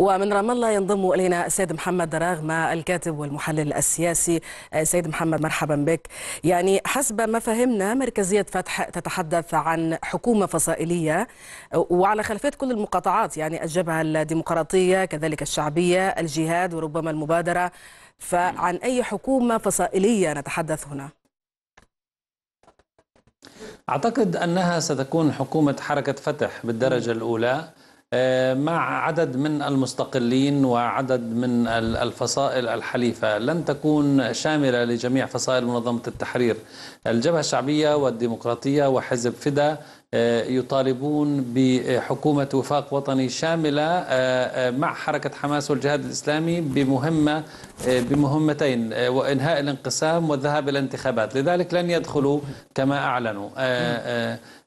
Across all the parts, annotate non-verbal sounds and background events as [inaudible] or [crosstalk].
ومن رام الله ينضم الينا السيد محمد دراغمه الكاتب والمحلل السياسي آه، سيد محمد مرحبا بك يعني حسب ما فهمنا مركزيه فتح تتحدث عن حكومه فصائليه آه، وعلى خلفيه كل المقاطعات يعني الجبهه الديمقراطيه كذلك الشعبيه الجهاد وربما المبادره فعن اي حكومه فصائليه نتحدث هنا اعتقد انها ستكون حكومه حركه فتح بالدرجه الاولى آه، مع عدد من المستقلين وعدد من الفصائل الحليفة لن تكون شاملة لجميع فصائل منظمة التحرير الجبهة الشعبية والديمقراطية وحزب فدا آه، يطالبون بحكومة وفاق وطني شاملة آه، آه، مع حركة حماس والجهاد الإسلامي بمهمة بمهمتين وإنهاء الانقسام والذهاب إلى الانتخابات لذلك لن يدخلوا كما أعلنوا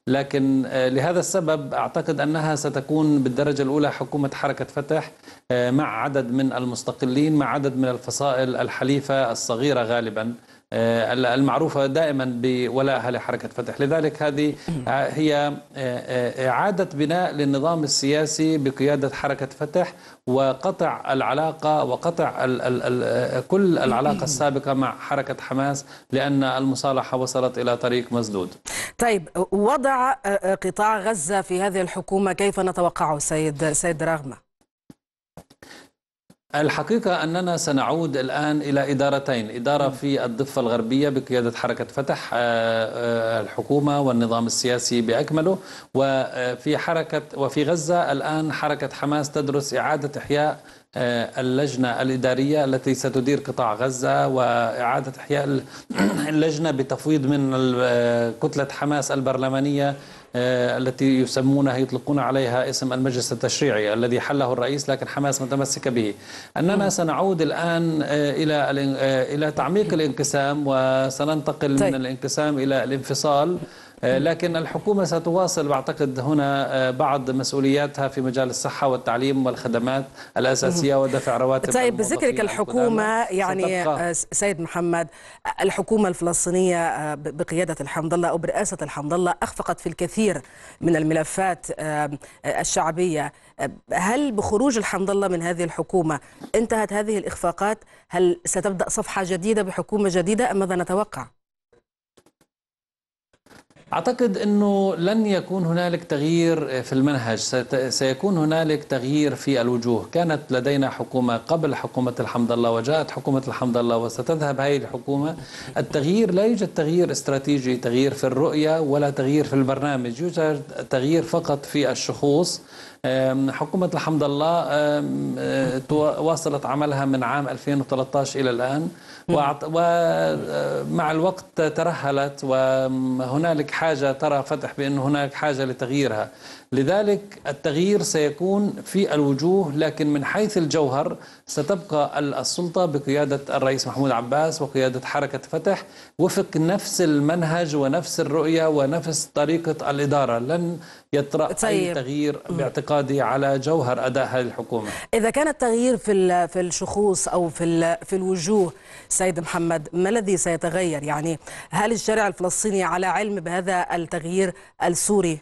لكن لهذا السبب أعتقد أنها ستكون بالدرجة الأولى حكومة حركة فتح مع عدد من المستقلين مع عدد من الفصائل الحليفة الصغيرة غالباً آه، المعروفة دائما بولائها لحركة فتح لذلك هذه آه، هي آه، إعادة بناء للنظام السياسي بقيادة حركة فتح وقطع العلاقة وقطع الـ الـ الـ كل العلاقة السابقة مع حركة حماس لأن المصالحة وصلت إلى طريق مسدود طيب وضع قطاع غزة في هذه الحكومة كيف نتوقعه سيد سيد رغمه الحقيقة أننا سنعود الآن إلى إدارتين إدارة في الضفة الغربية بقيادة حركة فتح آه، آه، الحكومة والنظام السياسي بأكمله وفي حركة وفي غزة الآن حركة حماس تدرس إعادة إحياء آه، اللجنة الإدارية التي ستدير قطاع غزة وإعادة إحياء [clears throat] اللجنة بتفويض من آه، كتلة حماس البرلمانية آه، التي يسمونها يطلقون عليها اسم المجلس التشريعي الذي حله الرئيس لكن حماس متمسكة به أننا سنعود الآن إلى إلى تعميق الانقسام وسننتقل طيب. من الانقسام إلى الانفصال آه، لكن الحكومة ستواصل بعتقد هنا آه، بعض مسؤولياتها في مجال الصحة والتعليم والخدمات الأساسية ودفع رواتب طيب بذكرك الحكومة يعني آه، سيد محمد الحكومة الفلسطينية بقيادة الحمد الله أو برئاسة الحمد الله أخفقت في الكثير من الملفات الشعبية هل بخروج الحمد الله من هذه الحكومة انتهت هذه الإخفاقات هل ستبدأ صفحة جديدة بحكومة جديدة أم ماذا نتوقع؟ اعتقد انه لن يكون هنالك تغيير في المنهج سيكون هنالك تغيير في الوجوه كانت لدينا حكومه قبل حكومه الحمد لله وجاءت حكومه الحمد لله وستذهب هذه الحكومه التغيير لا يوجد تغيير استراتيجي تغيير في الرؤيه ولا تغيير في البرنامج يوجد تغيير فقط في الشخوص حكومة الحمد لله أه، واصلت عملها من عام 2013 إلى الآن ومع أه، الوقت ترهلت وهنالك حاجة ترى فتح بأن هناك حاجة لتغييرها لذلك التغيير سيكون في الوجوه لكن من حيث الجوهر ستبقى السلطة بقيادة الرئيس محمود عباس وقيادة حركة فتح وفق نفس المنهج ونفس الرؤية ونفس طريقة الإدارة لن يطرأ طيب. أي تغيير باعتقاد الاعتقادي على جوهر اداء هذه الحكومه اذا كان التغيير في في الشخوص او في في الوجوه سيد محمد ما الذي سيتغير يعني هل الشارع الفلسطيني على علم بهذا التغيير السوري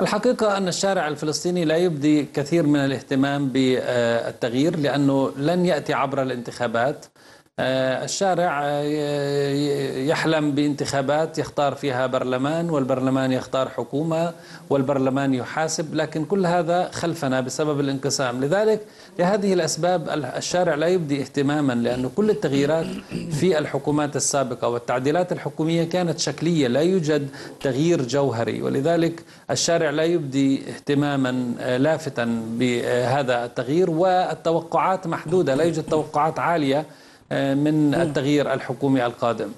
الحقيقة أن الشارع الفلسطيني لا يبدي كثير من الاهتمام بالتغيير لأنه لن يأتي عبر الانتخابات آه، الشارع آه، يحلم بانتخابات يختار فيها برلمان والبرلمان يختار حكومة والبرلمان يحاسب لكن كل هذا خلفنا بسبب الانقسام لذلك لهذه الأسباب الشارع لا يبدي اهتماما لأن كل التغييرات في الحكومات السابقة والتعديلات الحكومية كانت شكلية لا يوجد تغيير جوهري ولذلك الشارع لا يبدي اهتماما آه، لافتا بهذا التغيير والتوقعات محدودة لا يوجد توقعات عالية آه، من التغيير الحكومي القادم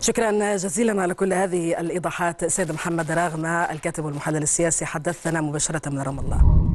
شكرا جزيلا على كل هذه الإيضاحات سيد محمد راغمة الكاتب والمحلل السياسي حدثنا مباشرة من رام الله